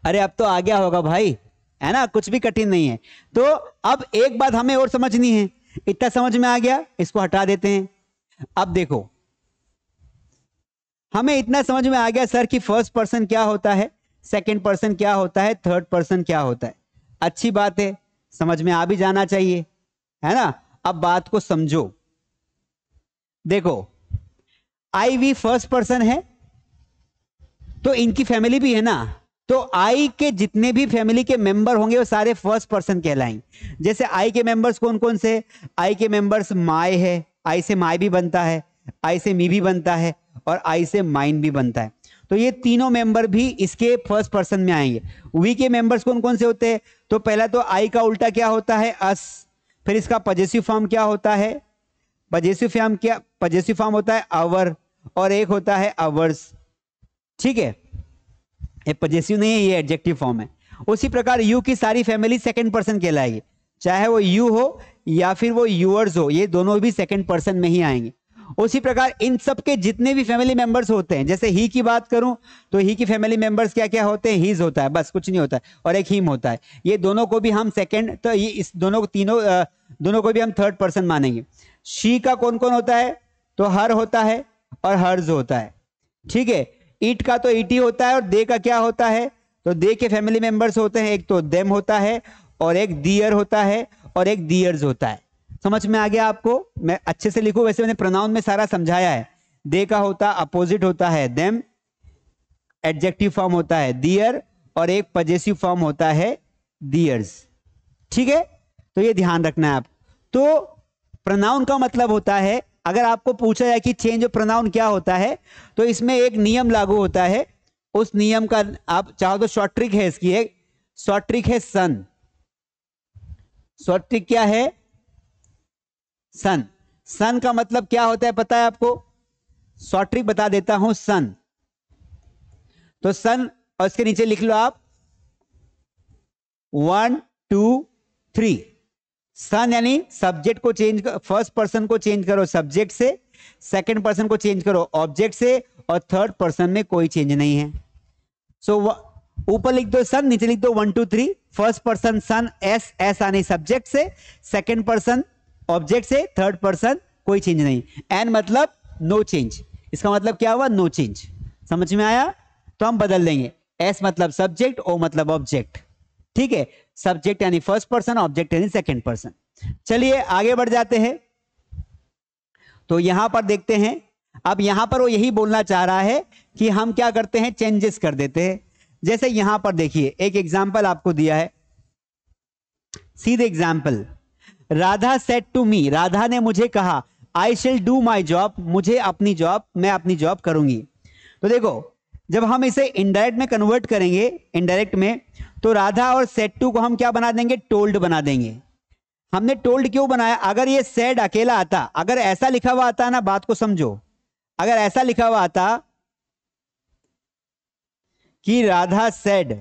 अरे अब तो आ गया होगा भाई है ना कुछ भी कठिन नहीं है तो अब एक बात हमें और समझनी है इतना समझ में आ गया इसको हटा देते हैं अब देखो हमें इतना समझ में आ गया सर कि फर्स्ट पर्सन क्या होता है सेकेंड पर्सन क्या होता है थर्ड पर्सन क्या होता है अच्छी बात है समझ में आ भी जाना चाहिए है ना अब बात को समझो देखो आई वी फर्स्ट पर्सन है तो इनकी फैमिली भी है ना तो आई के जितने भी फैमिली के मेंबर होंगे वो सारे फर्स्ट पर्सन कहलाएंगे जैसे आई के मेंबर्स कौन कौन से आई के मेंबर्स माए है आई से माए भी बनता है आई से मी भी बनता है और आई से माइन भी बनता है तो ये तीनों मेंबर भी इसके फर्स्ट पर्सन में आएंगे वी के मेंबर्स कौन कौन से होते हैं तो पहला तो आई का उल्टा क्या होता है अस फिर इसका पजेसिव फॉर्म क्या होता है पजेसिव फॉर्म क्या पजेसिव फॉर्म होता है आवर और एक होता है आवर्स ठीक है ये पजेसिव नहीं है ये एडजेक्टिव फॉर्म है उसी प्रकार यू की सारी फैमिली सेकेंड पर्सन कहलाएगी चाहे वो यू हो या फिर वो यूअर्स हो ये दोनों भी सेकेंड पर्सन में ही आएंगे उसी प्रकार इन सब के जितने भी फैमिली मेंबर्स होते हैं जैसे ही की बात करूं तो ही की फैमिली मेंबर्स क्या क्या होते हैं हीज होता है बस कुछ नहीं होता है और एक हीम होता है ये दोनों को भी हम सेकेंड तो ये इस दोनों तीनों दोनों को भी हम थर्ड पर्सन मानेंगे शी का कौन कौन होता है तो हर होता है और हर्ज होता है ठीक है ईट का तो ईटी होता है और दे का क्या होता है तो दे के फैमिली मेंबर्स होते हैं एक तो देम होता है और एक दियर होता है और एक दियर्स होता है समझ में आ गया आपको मैं अच्छे से लिखू वैसे मैंने प्रोनाउन में सारा समझाया है दे का होता अपोजिट होता है देम एडजेक्टिव फॉर्म होता है दियर और एक पजेसिव फॉर्म होता है दियर्स ठीक है तो ये ध्यान रखना है आप तो प्रोनाउन का मतलब होता है अगर आपको पूछा जाए कि चेंज ऑफ प्रोनाउन क्या होता है तो इसमें एक नियम लागू होता है उस नियम का आप चाहो तो शॉर्ट ट्रिक है इसकी एक शॉर्ट ट्रिक है सन शॉर्ट ट्रिक क्या है सन सन का मतलब क्या होता है पता है आपको शॉर्ट बता देता हूं सन तो सन और उसके नीचे लिख लो आप वन टू थ्री सन यानी सब्जेक्ट को चेंज फर्स्ट पर्सन को चेंज करो सब्जेक्ट से सेकंड पर्सन को चेंज करो ऑब्जेक्ट से और थर्ड पर्सन में कोई चेंज नहीं है सो so, ऊपर लिख दो सन नीचे लिख दो one two three first person SON S S यानी सब्जेक्ट से सेकंड पर्सन ऑब्जेक्ट से थर्ड पर्सन कोई चेंज नहीं एन मतलब नो no चेंज इसका मतलब क्या हुआ नो no चेंज समझ में आया तो हम बदल देंगे एस मतलब सब्जेक्ट ओ मतलब ऑब्जेक्ट ठीक है सब्जेक्ट यानी फर्स्ट पर्सन ऑब्जेक्ट यानी सेकेंड पर्सन चलिए आगे बढ़ जाते हैं तो यहां पर देखते हैं अब यहां पर वो यही बोलना चाह रहा है कि हम क्या करते हैं चेंजेस कर देते हैं जैसे यहां पर देखिए एक एग्जाम्पल आपको दिया है सीधे example Radha said to me Radha ने मुझे कहा I shall do my job मुझे अपनी जॉब मैं अपनी जॉब करूंगी तो देखो जब हम इसे इनडायरेक्ट में कन्वर्ट करेंगे इनडायरेक्ट में तो राधा और सेट टू को हम क्या बना देंगे टोल्ड बना देंगे हमने टोल्ड क्यों बनाया अगर ये सेड अकेला आता अगर ऐसा लिखा हुआ आता ना बात को समझो अगर ऐसा लिखा हुआ आता कि राधा सेड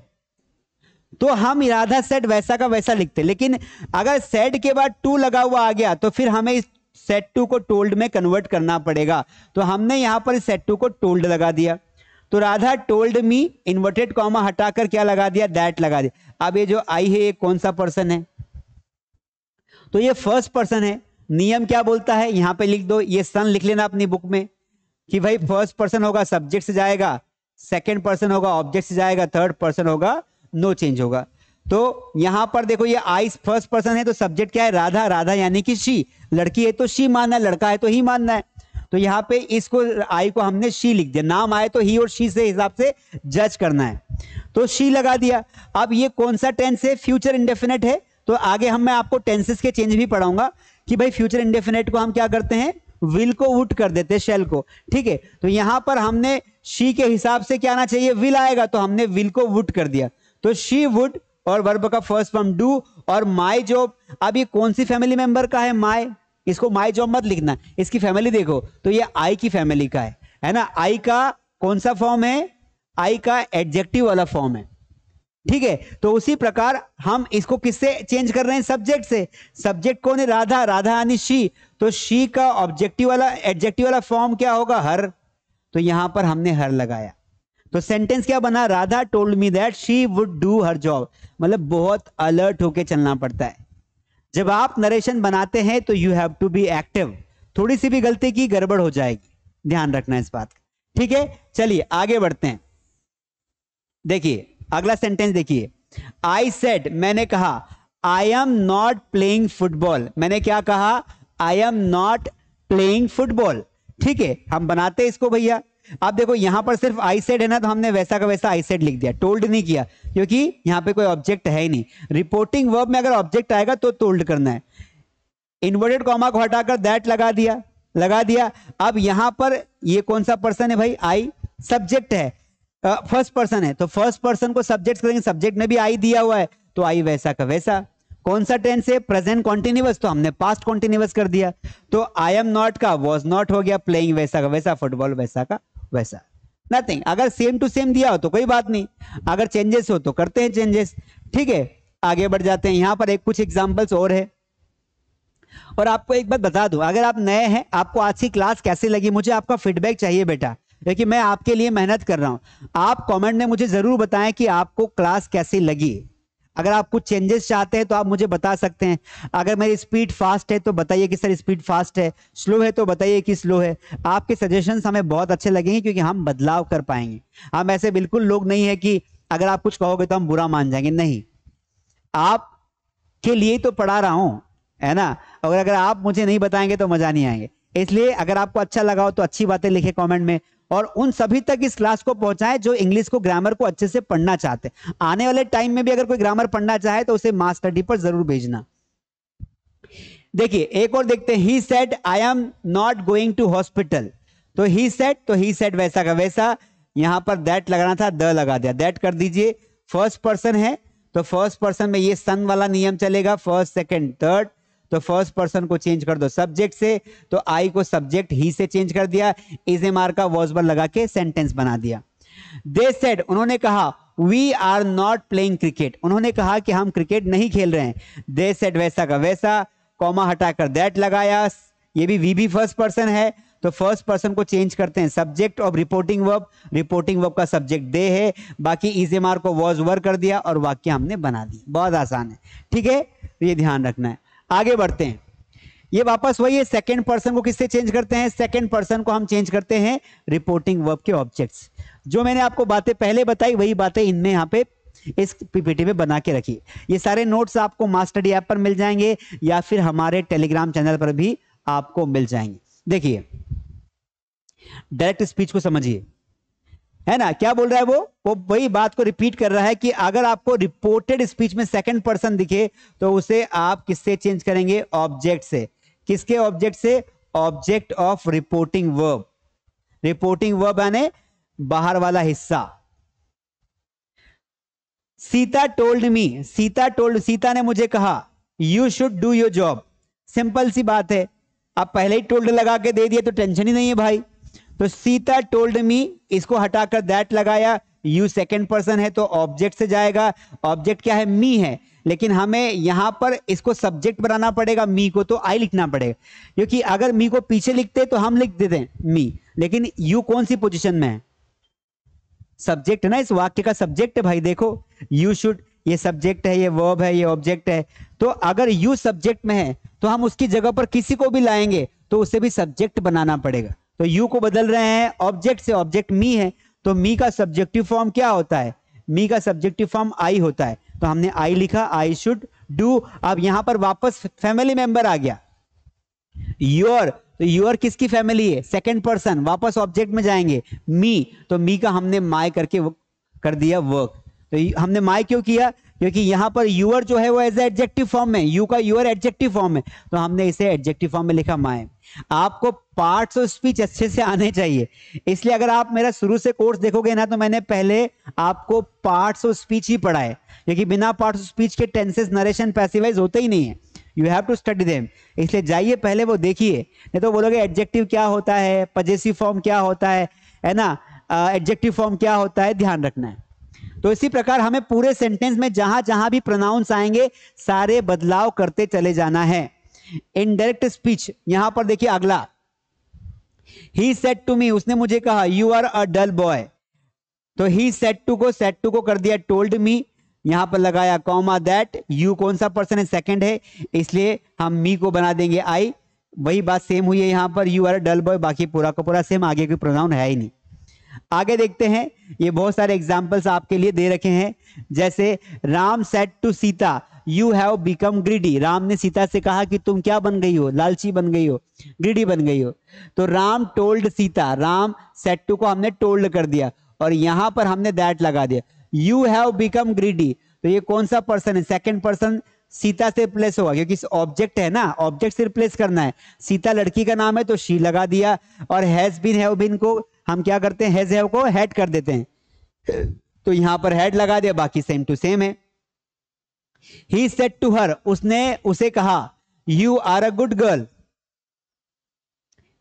तो हम इरादा सेट वैसा का वैसा लिखते लेकिन अगर सेट के बाद टू लगा हुआ आ गया तो फिर हमें इस सेट टू को टोल्ड में कन्वर्ट करना पड़ेगा तो हमने यहां पर सेट टू को टोल्ड लगा दिया तो Radha told me inverted comma हटाकर क्या लगा दिया दैट लगा दिया अब ये जो आई है ये कौन सा पर्सन है तो ये फर्स्ट पर्सन है नियम क्या बोलता है यहां पे लिख दो ये सन लिख लेना अपनी बुक में कि भाई फर्स्ट पर्सन होगा सब्जेक्ट से जाएगा सेकेंड पर्सन होगा ऑब्जेक्ट से जाएगा थर्ड पर्सन होगा नो चेंज होगा तो यहां पर देखो ये आइस फर्स्ट पर्सन है तो सब्जेक्ट क्या है राधा राधा यानी कि शी लड़की है तो शी मानना है लड़का है तो ही मानना है तो यहाँ पे इसको आई को हमने शी लिख दिया नाम आए तो ही और शी से हिसाब से जज करना है तो शी लगा दिया अब ये कौन सा टेंस है फ्यूचर इंडेफिनेट है तो आगे हम मैं आपको टेंसेस के चेंज भी पढ़ाऊंगा कि भाई फ्यूचर इंडेफिनेट को हम क्या करते हैं विल को उठ कर देते हैं शेल को ठीक है तो यहां पर हमने शी के हिसाब से क्या आना चाहिए विल आएगा तो हमने विल को वुट कर दिया तो शी वुड और वर्ब का फर्स्ट फॉर्म डू और माई जॉब अब ये कौन सी फैमिली मेंबर का है माई इसको माई जॉब मत लिखना इसकी फैमिली देखो तो ये आई की फैमिली का है है ना आई का कौन सा फॉर्म है आई का एडजेक्टिव वाला फॉर्म है ठीक है तो उसी प्रकार हम इसको किससे चेंज कर रहे हैं सब्जेक्ट से सब्जेक्ट कौन है राधा राधा यानी शी तो शी का ऑब्जेक्टिव वाला एडजेक्टिव वाला फॉर्म क्या होगा हर तो यहां पर हमने हर लगाया तो सेंटेंस क्या बना Radha told me that she would do her job मतलब बहुत अलर्ट होके चलना पड़ता है जब आप नरेशन बनाते हैं तो you have to be active थोड़ी सी भी गलती की गड़बड़ हो जाएगी ध्यान रखना इस बात का ठीक है चलिए आगे बढ़ते हैं देखिए अगला सेंटेंस देखिए आई सेड मैंने कहा I am not playing football मैंने क्या कहा I am not playing football ठीक है हम बनाते हैं इसको भैया अब देखो यहां पर सिर्फ आई सेड है ना तो हमने वैसा का वैसा आई सेड लिख दिया टोल्ड नहीं किया क्योंकि यहां पे कोई ऑब्जेक्ट है ही नहीं रिपोर्टिंग वर्ब में अगर ऑब्जेक्ट आएगा तो टोल्ड करना है इन्वर्टेड कॉमा को हटाकर दैट लगा दिया लगा दिया अब यहां पर ये कौन सा पर्सन है भाई आई सब्जेक्ट है फर्स्ट पर्सन है तो फर्स्ट पर्सन को सब्जेक्ट करेंगे सब्जेक्ट में भी आई दिया हुआ है तो आई वैसा का वैसा कौन सा टेंस है प्रेजेंट कॉन्टिन्यूस तो हमने पास्ट कॉन्टिन्यूस कर दिया तो आई एम नॉट का वॉज नॉट हो गया प्लेइंग वैसा का वैसा फुटबॉल वैसा का वैसा नथिंग अगर सेम टू सेम दिया हो तो कोई बात नहीं अगर चेंजेस हो तो करते हैं चेंजेस ठीक है आगे बढ़ जाते हैं यहां पर एक कुछ एग्जाम्पल्स और है और आपको एक बात बता दूं अगर आप नए हैं आपको आज की क्लास कैसे लगी मुझे आपका फीडबैक चाहिए बेटा क्योंकि मैं आपके लिए मेहनत कर रहा हूं आप कमेंट में मुझे जरूर बताएं कि आपको क्लास कैसी लगी अगर आप कुछ चेंजेस चाहते हैं तो आप मुझे बता सकते हैं अगर मेरी स्पीड फास्ट है तो बताइए कि सर स्पीड फास्ट है स्लो है तो बताइए कि स्लो है आपके सजेशंस हमें बहुत अच्छे लगेंगे क्योंकि हम बदलाव कर पाएंगे हम ऐसे बिल्कुल लोग नहीं है कि अगर आप कुछ कहोगे तो हम बुरा मान जाएंगे नहीं आप के लिए तो पढ़ा रहा हूं है ना और अगर आप मुझे नहीं बताएंगे तो मजा नहीं आएंगे इसलिए अगर आपको अच्छा लगा हो तो अच्छी बातें लिखे कमेंट में और उन सभी तक इस क्लास को पहुंचाएं जो इंग्लिश को ग्रामर को अच्छे से पढ़ना चाहते हैं आने वाले टाइम में भी अगर कोई ग्रामर पढ़ना चाहे तो उसे मास स्टडी पर जरूर भेजना देखिए एक और देखते हैं he said I am not going to hospital तो ही सेट तो ही सेट वैसा का वैसा यहां पर दैट लगाना था द लगा दिया दैट कर दीजिए फर्स्ट पर्सन है तो फर्स्ट पर्सन में ये सन वाला नियम चलेगा फर्स्ट सेकेंड थर्ड तो फर्स्ट पर्सन को चेंज कर दो सब्जेक्ट से तो आई को सब्जेक्ट ही से चेंज कर दिया इज एम आर का वॉजबल लगा के सेंटेंस बना दिया दे सेड उन्होंने कहा we are not playing cricket उन्होंने कहा कि हम क्रिकेट नहीं खेल रहे हैं दे सेट वैसा का वैसा कॉमा हटाकर दैट लगाया ये भी वी भी फर्स्ट पर्सन है तो फर्स्ट पर्सन को चेंज करते हैं subject of reporting verb reporting verb का सब्जेक्ट दे है बाकी इज मार को वॉज वर कर दिया और वाक्य हमने बना दी बहुत आसान है ठीक है तो ये ध्यान रखना है आगे बढ़ते हैं ये वापस वही है सेकेंड पर्सन को किससे चेंज करते हैं सेकेंड पर्सन को हम चेंज करते हैं रिपोर्टिंग वर्ब के ऑब्जेक्ट्स जो मैंने आपको बातें पहले बताई वही बातें इनमें यहाँ पे इस पीपीटी में बना के रखी ये सारे नोट्स आपको मास्टर डी ऐप पर मिल जाएंगे या फिर हमारे टेलीग्राम चैनल पर भी आपको मिल जाएंगे देखिए डायरेक्ट स्पीच को समझिए है ना क्या बोल रहा है वो वो वही बात को रिपीट कर रहा है कि अगर आपको रिपोर्टेड स्पीच में सेकंड पर्सन दिखे तो उसे आप किससे चेंज करेंगे ऑब्जेक्ट से किसके ऑब्जेक्ट से object of reporting verb reporting verb यानी बाहर वाला हिस्सा Sita told me Sita told Sita ने मुझे कहा you should do your job simple सी बात है आप पहले ही टोल्ड लगा के दे दिए तो टेंशन ही नहीं है भाई तो सीता टोल्ड मी इसको हटाकर दैट लगाया यू सेकेंड पर्सन है तो ऑब्जेक्ट से जाएगा ऑब्जेक्ट क्या है मी है लेकिन हमें यहां पर इसको सब्जेक्ट बनाना पड़ेगा मी को तो आई लिखना पड़ेगा क्योंकि अगर मी को पीछे लिखते तो हम लिख देते मी लेकिन यू कौन सी पोजिशन में है सब्जेक्ट है ना इस वाक्य का सब्जेक्ट है भाई देखो यू शुड ये सब्जेक्ट है ये वर्ब है ये ऑब्जेक्ट है तो अगर यू सब्जेक्ट में है तो हम उसकी जगह पर किसी को भी लाएंगे तो उसे भी सब्जेक्ट बनाना पड़ेगा तो यू को बदल रहे हैं ऑब्जेक्ट से ऑब्जेक्ट मी है तो मी का सब्जेक्टिव फॉर्म क्या होता है मी का सब्जेक्टिव फॉर्म आई होता है तो हमने आई लिखा आई शुड डू अब यहां पर वापस फैमिली मेंबर आ गया योर तो योर किसकी फैमिली है सेकेंड पर्सन वापस ऑब्जेक्ट में जाएंगे मी तो मी का हमने माई करके कर दिया वर्क तो हमने माई क्यों किया क्योंकि यहाँ पर यूअर जो है वो एज एडजेक्टिव फॉर्म में यू का यूअर एडजेक्टिव फॉर्म है तो हमने इसे एडजेक्टिव फॉर्म में लिखा माए आपको पार्ट्स ऑफ स्पीच अच्छे से आने चाहिए इसलिए अगर आप मेरा शुरू से कोर्स देखोगे ना तो मैंने पहले आपको पार्ट ऑफ स्पीच ही पढ़ा है क्योंकि बिना पार्ट ऑफ स्पीच के टेंसेस नरेशन पैसिवाइज होते ही नहीं है you have to study them इसलिए जाइए पहले वो देखिए नहीं तो बोलोगे एडजेक्टिव क्या होता है पजेसिव फॉर्म क्या होता है है ना एडजेक्टिव फॉर्म क्या होता है ध्यान रखना है तो इसी प्रकार हमें पूरे सेंटेंस में जहां जहां भी प्रोनाउंस आएंगे सारे बदलाव करते चले जाना है इनडायरेक्ट स्पीच यहां पर देखिए अगला ही सेट टू मी उसने मुझे कहा you are a dull boy तो ही सेट टू को सेट टू को कर दिया टोल्ड मी यहां पर लगाया कॉमा दैट यू कौन सा पर्सन है सेकंड है इसलिए हम मी को बना देंगे आई वही बात सेम हुई है यहां पर यू आर डल बॉय बाकी पूरा का पूरा सेम आगे कोई प्रोनाउन है ही नहीं आगे देखते हैं ये बहुत सारे एग्जाम्पल्स आपके लिए दे रखे हैं जैसे Ram said to Sita you have become greedy Ram ने सीता से कहा कि तुम क्या बन गई हो लालची बन गई हो ग्रीडी बन गई हो तो Ram told Sita Ram said to को हमने टोल्ड कर दिया और यहां पर हमने दैट लगा दिया यू हैव बिकम ग्रीडी तो ये कौन सा पर्सन है सेकेंड पर्सन सीता से रिप्लेस होगा क्योंकि ऑब्जेक्ट है ना ऑब्जेक्ट से रिप्लेस करना है सीता लड़की का नाम है तो शी लगा दिया और हैज बिन हैव बिन को हम क्या करते हैं हैज हैव को हेड कर देते हैं तो यहां पर हेड लगा दिया बाकी सेम टू सेम है ही सेट टू हर उसने उसे कहा you are a good girl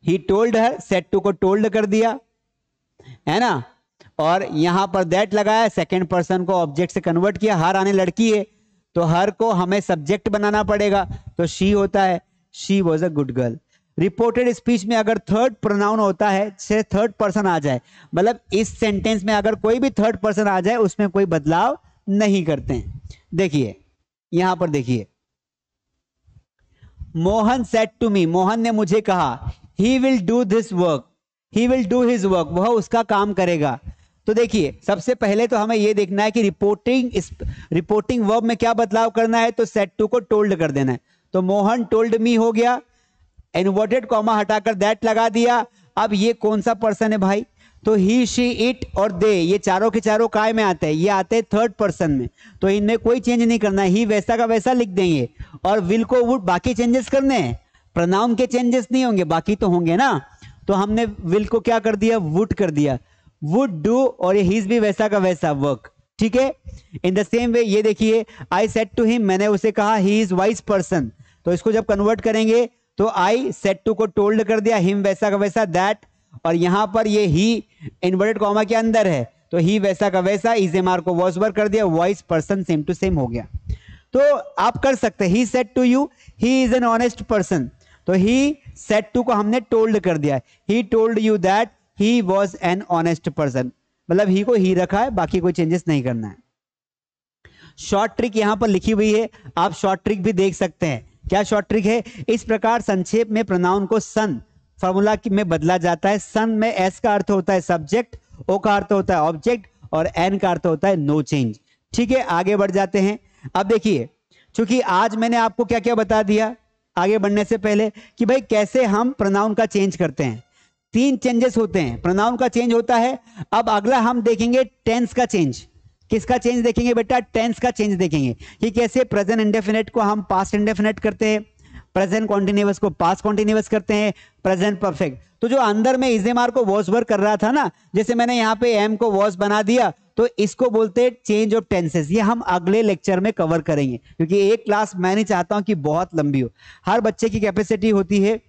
he told her said to को टोल्ड कर दिया है ना और यहां पर दैट लगाया सेकेंड पर्सन को ऑब्जेक्ट से कन्वर्ट किया हर आने लड़की है तो हर को हमें सब्जेक्ट बनाना पड़ेगा तो शी होता है she was a good girl reported speech में अगर थर्ड प्रोनाउन होता है से थर्ड पर्सन आ जाए मतलब इस सेंटेंस में अगर कोई भी थर्ड पर्सन आ जाए उसमें कोई बदलाव नहीं करते हैं देखिए यहां पर देखिए Mohan said to me Mohan ने मुझे कहा he will do this work he will do his work वह उसका काम करेगा तो देखिए सबसे पहले तो हमें यह देखना है कि रिपोर्टिंग इस रिपोर्टिंग वर्ब में क्या बदलाव करना है तो सेट टू को टोल्ड कर देना है तो मोहन टोल्ड मी हो गया इनवर्टेड कॉमा हटाकर दैट लगा दिया अब ये कौन सा पर्सन है भाई तो ही शी इट और दे ये चारों के चारों काय में आते हैं ये आते हैं थर्ड पर्सन में तो इनमें कोई चेंज नहीं करना ही वैसा का वैसा लिख देंगे और विल को वुड बाकी चेंजेस करने हैं प्रनाउन के चेंजेस नहीं होंगे बाकी तो होंगे ना तो हमने विल को क्या कर दिया वुड कर दिया वुड डू और हीज भी वैसा का वैसा वर्क ठीक है इन द सेम वे ये देखिए आई सेट टू हिम मैंने उसे कहा ही इज वाइज पर्सन तो इसको जब कन्वर्ट करेंगे तो आई सेट टू को टोल्ड कर दिया हिम वैसा का वैसा दैट और यहां पर ये ही इन्वर्टेड कॉमा के अंदर है तो ही वैसा का वैसा इज एम आर को वॉस वर्क कर दिया voice person same to same हो गया तो आप कर सकते he said to you he is an honest person तो ही सेट टू को हमने टोल्ड कर दिया he told you that he was an honest person मतलब ही को ही रखा है बाकी कोई चेंजेस नहीं करना है शॉर्ट ट्रिक यहां पर लिखी हुई है आप शॉर्ट ट्रिक भी देख सकते हैं क्या शॉर्ट ट्रिक है इस प्रकार संक्षेप में प्रोनाउन को सन फॉर्मूला में बदला जाता है सन में एस का अर्थ होता है सब्जेक्ट ओ का अर्थ होता है ऑब्जेक्ट और एन का अर्थ होता है नो चेंज ठीक है आगे बढ़ जाते हैं अब देखिए चूंकि आज मैंने आपको क्या क्या बता दिया आगे बढ़ने से पहले कि भाई कैसे हम प्रोनाउन का चेंज करते हैं तीन चेंजेस होते हैं प्रोनाउन का चेंज होता है अब अगला हम देखेंगे टेंस का चेंज किसका चेंज देखेंगे बेटा टेंस का चेंज देखेंगे कि कैसे प्रेजेंट इंडेफिनेट को हम पास्ट इंडेफिनेट करते हैं प्रेजेंट कॉन्टिन्यूस को पास्ट कॉन्टिन्यूस करते हैं प्रेजेंट परफेक्ट तो जो अंदर में इजेमार को वॉस वर्क कर रहा था ना जैसे मैंने यहाँ पे एम को वॉस बना दिया तो इसको बोलते हैं चेंज ऑफ टेंसेस ये हम अगले लेक्चर में कवर करेंगे क्योंकि एक क्लास मैं नहीं चाहता हूँ कि बहुत लंबी हो हर बच्चे की कैपेसिटी होती है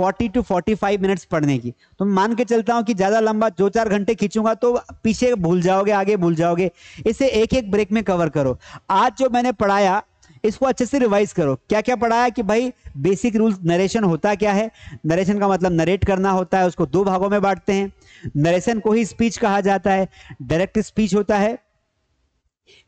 40 टू 45 मिनट्स पढ़ने की तो मान के चलता हूँ कि ज़्यादा लंबा दो चार घंटे खींचूंगा तो पीछे भूल जाओगे आगे भूल जाओगे इसे एक एक ब्रेक में कवर करो आज जो मैंने पढ़ाया इसको अच्छे से रिवाइज करो क्या क्या पढ़ाया कि भाई बेसिक रूल नरेशन होता क्या है नरेशन का मतलब नरेट करना होता है उसको दो भागों में बांटते हैं नरेशन को ही स्पीच कहा जाता है डायरेक्ट स्पीच होता है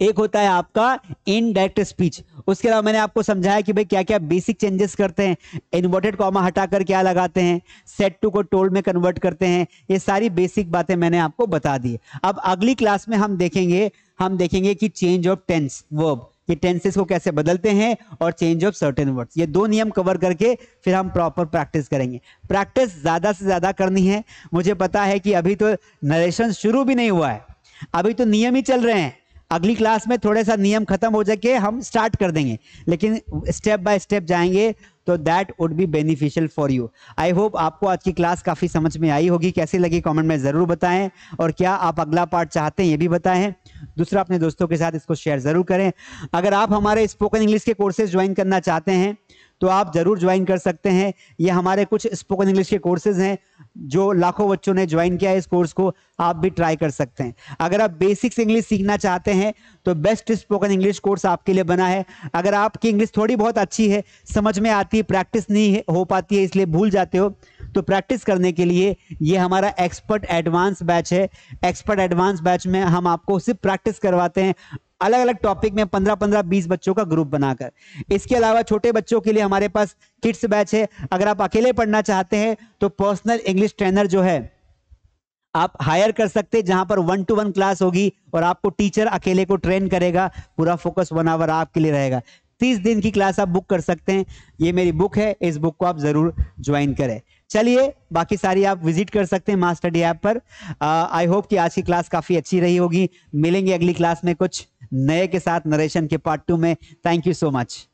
एक होता है आपका इनडायरेक्ट स्पीच उसके अलावा मैंने आपको समझाया कि भाई क्या क्या बेसिक चेंजेस करते हैं इन्वर्टेड कॉमा हटाकर क्या लगाते हैं सेट टू को टोल्ड में कन्वर्ट करते हैं ये सारी बेसिक बातें मैंने आपको बता दी अब अगली क्लास में हम देखेंगे हम देखेंगे कि चेंज ऑफ टेंस वर्ब ये टेंसेस को कैसे बदलते हैं और चेंज ऑफ सर्टेन वर्ड्स ये दो नियम कवर करके फिर हम प्रॉपर प्रैक्टिस करेंगे प्रैक्टिस ज़्यादा से ज़्यादा करनी है मुझे पता है कि अभी तो नरेशन शुरू भी नहीं हुआ है अभी तो नियम ही चल रहे हैं अगली क्लास में थोड़ा सा नियम खत्म हो जाके हम स्टार्ट कर देंगे लेकिन स्टेप बाय स्टेप जाएंगे तो that would be beneficial for you I hope आपको आज की क्लास काफ़ी समझ में आई होगी कैसी लगी कमेंट में ज़रूर बताएं और क्या आप अगला पार्ट चाहते हैं ये भी बताएं दूसरा अपने दोस्तों के साथ इसको शेयर ज़रूर करें अगर आप हमारे स्पोकन इंग्लिश के कोर्सेज ज्वाइन करना चाहते हैं तो आप ज़रूर ज्वाइन कर सकते हैं ये हमारे कुछ स्पोकन इंग्लिश के कोर्सेज हैं जो लाखों बच्चों ने ज्वाइन किया है इस कोर्स को आप भी ट्राई कर सकते हैं अगर आप बेसिक्स इंग्लिश सीखना चाहते हैं तो बेस्ट स्पोकन इंग्लिश कोर्स आपके लिए बना है अगर आपकी इंग्लिश थोड़ी बहुत अच्छी है समझ में आती है प्रैक्टिस नहीं हो पाती है इसलिए भूल जाते हो तो प्रैक्टिस करने के लिए ये हमारा एक्सपर्ट एडवांस बैच है एक्सपर्ट एडवांस बैच में हम आपको सिर्फ प्रैक्टिस करवाते हैं अलग अलग टॉपिक में पंद्रह पंद्रह बीस बच्चों का ग्रुप बनाकर इसके अलावा छोटे बच्चों के लिए हमारे पास किड्स बैच है अगर आप अकेले पढ़ना चाहते हैं तो पर्सनल इंग्लिश ट्रेनर जो है आप हायर कर सकते हैं जहां पर वन टू वन क्लास होगी और आपको टीचर अकेले को ट्रेन करेगा पूरा फोकस वन आवर आपके लिए रहेगा तीस दिन की क्लास आप बुक कर सकते हैं ये मेरी बुक है इस बुक को आप जरूर ज्वाइन करें चलिए बाकी सारी आप विजिट कर सकते हैं मास्टर डी ऐप पर आई होप कि आज की क्लास काफी अच्छी रही होगी मिलेंगे अगली क्लास में कुछ नए के साथ नरेशन के पार्ट टू में थैंक यू सो मच